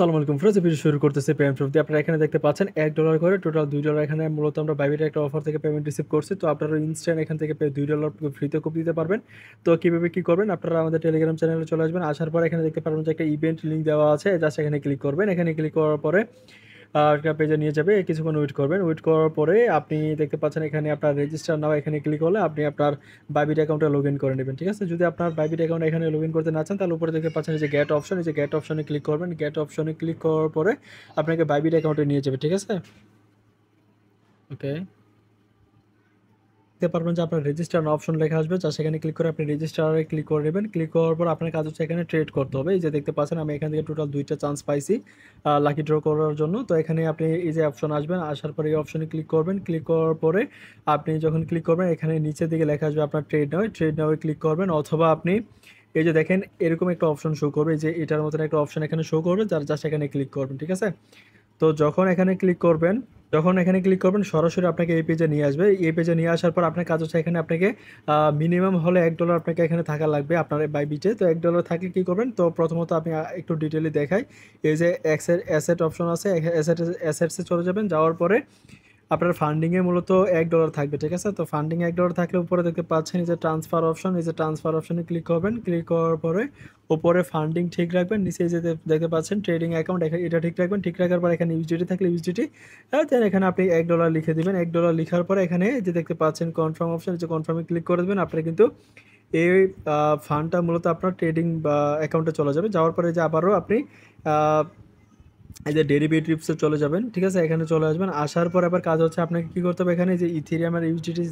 সালাম আলাইকুম friends video শুরু করতেছে পেমেন্ট ফ্রম আপনারা এখানে দেখতে পাচ্ছেন এক ডলার করে টোটাল দুই ডলার এখানে মূলত আমরা বাইবের একটা অফার থেকে পেমেন্ট রিসিভ করছি তো আপনারা ইনস্ট্যান্ট এখান থেকে দুই ডলার ফ্রিতে কপি দিতে পারবেন তো কীভাবে কী করবেন আপনারা আমাদের টেলিগ্রাম চ্যানেলে চলে আসবেন আসার পর এখানে দেখতে পারবেন যে একটা ইভেন্ট লিঙ্ক দেওয়া আছে জাস্ট এখানে ক্লিক করবেন এখানে ক্লিক করার পরে একটা পেজে নিয়ে যাবে কিছুক্ষণ ওয়েট করবেন ওয়েট করার পরে আপনি দেখতে পাচ্ছেন এখানে আপনার রেজিস্টার নাও এখানে ক্লিক করলে আপনি আপনার বাইবিট অ্যাকাউন্টে লগ করে নেবেন ঠিক আছে যদি আপনার বাইবিট অ্যাকাউন্ট এখানে লগ করতে না চান তাহলে উপরে দেখতে পাচ্ছেন যে গেট অপশন এই যে গেট অপশনে ক্লিক করবেন গেট অপশনে ক্লিক করার পরে আপনাকে বাইবিট অ্যাকাউন্টে নিয়ে যাবে ঠিক আছে ওকে দেখতে পারবেন যে আপনার রেজিস্টার অপশন লেখা আসবে যা সেখানে ক্লিক করে আপনি রেজিস্টারে ক্লিক করে নেবেন ক্লিক করার পর আপনার কাজ হচ্ছে এখানে ট্রেড করতে হবে এই যে দেখতে পাচ্ছেন আমি এখান থেকে টোটাল দুইটা চান্স পাইছি লাকি ড্র করার জন্য তো এখানে আপনি এই যে অপশন আসবেন আসার পরে এই অপশনে ক্লিক করবেন ক্লিক করার পরে আপনি যখন ক্লিক করবেন এখানে নিচের দিকে লেখা আসবে আপনার trade now trade now click করবেন অথবা আপনি এই যে দেখেন এরকম একটা অপশন শো করবে যে এটার মতন একটা অপশন এখানে শো করবে যার জাস্ট এখানে ক্লিক করবেন ঠিক আছে তো যখন এখানে ক্লিক করবেন যখন এখানে ক্লিক করবেন সরাসরি আপনাকে এই পেজে নিয়ে আসবে এই পেজে নিয়ে আসার পর আপনার কাজ হচ্ছে এখানে আপনাকে মিনিমাম হলে এক ডলার আপনাকে এখানে থাকা লাগবে আপনার বাই বিচে তো এক ডলার থাকলে কী করবেন তো প্রথমত আমি একটু ডিটেলে দেখাই এই যে অ্যাসেট অপশন আছে অ্যাসেট অ্যাসেটসে চলে যাবেন যাওয়ার পরে আপনার ফান্ডিংয়ে মূলত এক ডলার থাকবে ঠিক আছে তো ফান্ডিং এক ডলার থাকলে উপরে দেখতে পাচ্ছেন এই যে ট্রান্সফার অপশন এই যে ট্রান্সফার অপশনে ক্লিক করবেন ক্লিক করার পরে উপরে ফান্ডিং ঠিক রাখবেন নিচে যেতে দেখতে পাচ্ছেন ট্রেডিং অ্যাকাউন্ট এটা ঠিক রাখবেন ঠিক রাখার পর এখানে ইউজিটি থাকলে ইউজিটি দেন হ্যাঁ? এখানে আপনি এক ডলার লিখে দেবেন এক ডলার লিখার পরে এখানে যে দেখতে পাচ্ছেন কনফার্ম অপশন যে কনফার্মে ক্লিক করে দেবেন আপনার কিন্তু এই ফান্ডটা মূলত আপনার ট্রেডিং বা অ্যাকাউন্টে চলে যাবে যাওয়ার পরে যে আবারও আপনি এই যে ডেরিভেটিভসে চলে যাবেন ঠিক আছে এখানে চলে আসবেন আসার পর আবার কাজ হচ্ছে আপনাকে কী করতে হবে এখানে যে ইথেরিয়ামের ইউজিটি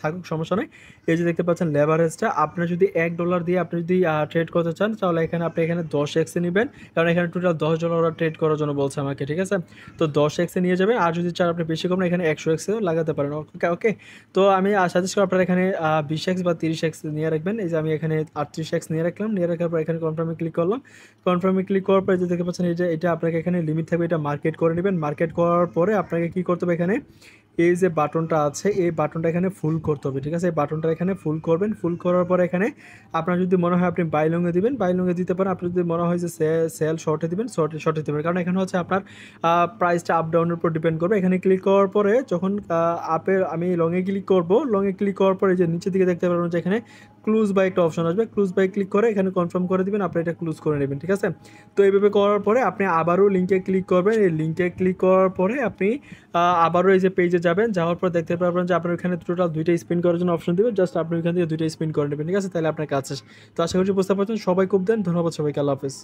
থাকুক সমস্যা নেই এই যে দেখতে পাচ্ছেন লেভারেজটা আপনি যদি এক ডলার দিয়ে আপনি যদি ট্রেড করতে চান তাহলে এখানে আপনি এখানে দশ এক্সে নেবেন কারণ এখানে টোটাল দশ ডলার ট্রেড করার জন্য বলছে আমাকে ঠিক আছে তো দশ এক্সে নিয়ে যাবেন আর যদি চান আপনি বেশি কম এখানে একশো এক্সে লাগাতে পারেন ওকে ওকে তো আমি সাজেস্ট করি আপনারা এখানে বিশ এক্স বা তিরিশ এক্স নিয়ে রাখবেন এই যে আমি এখানে আটত্রিশ এক্স নিয়ে রাখলাম নিয়ে রাখার পর এখানে কনফার্মে ক্লিক করলাম কনফার্মে ক্লিক করার পর যে দেখতে পাচ্ছেন এই যে এটা আপনাকে এখানে লিমিট থাকবে এটা মার্কেট করে নেবেন মার্কেট করার পরে আপনাকে কি করতে হবে এখানে এই যে বাটনটা আছে এই বাটনটা এখানে ফুল করতে হবে ঠিক আছে এই বাটনটা এখানে ফুল করবেন ফুল করার পরে এখানে আপনার যদি মনে হয় আপনি বাইলঙ্গে দিবেন বাইলঙ্গে দিতে পারেন আপনার যদি মনে হয় যে সেল শর্টে দিবেন শর্টে শর্টে দেবেন কারণ এখানে হচ্ছে আপনার প্রাইসটা আপ ডাউনের উপর ডিপেন্ড করবে এখানে ক্লিক করার পরে যখন আপের আমি লঙে ক্লিক করব লংয়ে ক্লিক করার পরে যে নিচের দিকে দেখতে পারবেন যে এখানে ক্লুজ বাই একটা অপশন আসবে ক্লুজ বাই ক্লিক করে এখানে কনফার্ম করে দেবেন আপনি এটা ক্লুজ করে নেবেন ঠিক আছে তো এইভাবে করার পরে আপনি আবারও লিঙ্কে ক্লিক করবেন এই লিঙ্কে ক্লিক করার পরে আপনি আবারও এই যে পেজে যাবেন যাওয়ার পর দেখতে পারবেন যে আপনার এখানে টোটাল দুইটা স্পিন করার জন্য অপশন দেবেন জাস্ট আপনি ওখান থেকে দুইটা স্পিন করে নেবেন ঠিক আছে তাহলে আপনার কাছে তো আশা করছি বুঝতে পারছেন সবাই খুব দেন ধন্যবাদ সবাইকে আল্লাহ হাফেজ